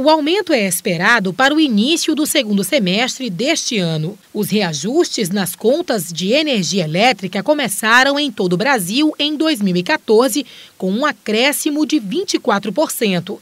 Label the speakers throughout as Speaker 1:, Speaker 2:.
Speaker 1: O aumento é esperado para o início do segundo semestre deste ano. Os reajustes nas contas de energia elétrica começaram em todo o Brasil em 2014, com um acréscimo de 24%.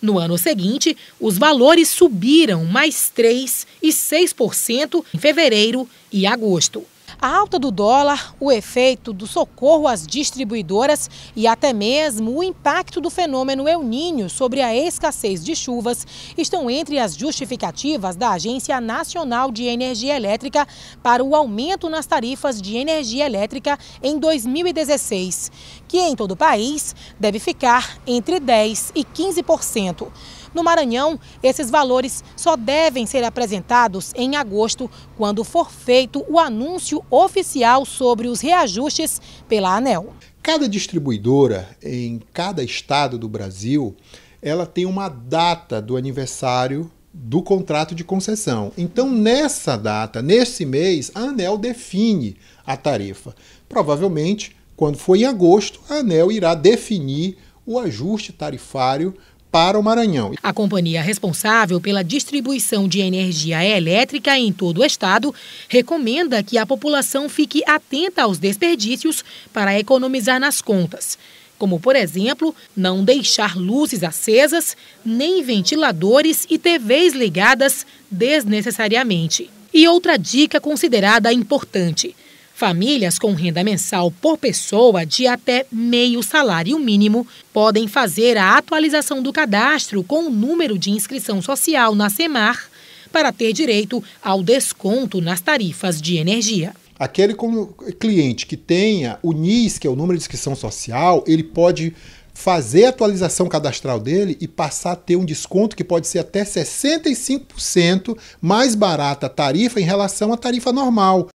Speaker 1: No ano seguinte, os valores subiram mais 3% e 6% em fevereiro e agosto. A alta do dólar, o efeito do socorro às distribuidoras e até mesmo o impacto do fenômeno El Ninho sobre a escassez de chuvas estão entre as justificativas da Agência Nacional de Energia Elétrica para o aumento nas tarifas de energia elétrica em 2016, que em todo o país deve ficar entre 10% e 15%. No Maranhão, esses valores só devem ser apresentados em agosto, quando for feito o anúncio anúncio oficial sobre os reajustes pela ANEL. Cada
Speaker 2: distribuidora em cada estado do Brasil, ela tem uma data do aniversário do contrato de concessão. Então, nessa data, nesse mês, a ANEL define a tarifa. Provavelmente, quando for em agosto, a ANEL irá definir o ajuste tarifário para o Maranhão. A companhia
Speaker 1: responsável pela distribuição de energia elétrica em todo o estado recomenda que a população fique atenta aos desperdícios para economizar nas contas. Como, por exemplo, não deixar luzes acesas, nem ventiladores e TVs ligadas desnecessariamente. E outra dica considerada importante: Famílias com renda mensal por pessoa de até meio salário mínimo podem fazer a atualização do cadastro com o número de inscrição social na SEMAR para ter direito ao desconto nas tarifas de energia.
Speaker 2: Aquele cliente que tenha o NIS, que é o número de inscrição social, ele pode fazer a atualização cadastral dele e passar a ter um desconto que pode ser até 65% mais barata a tarifa em relação à tarifa normal.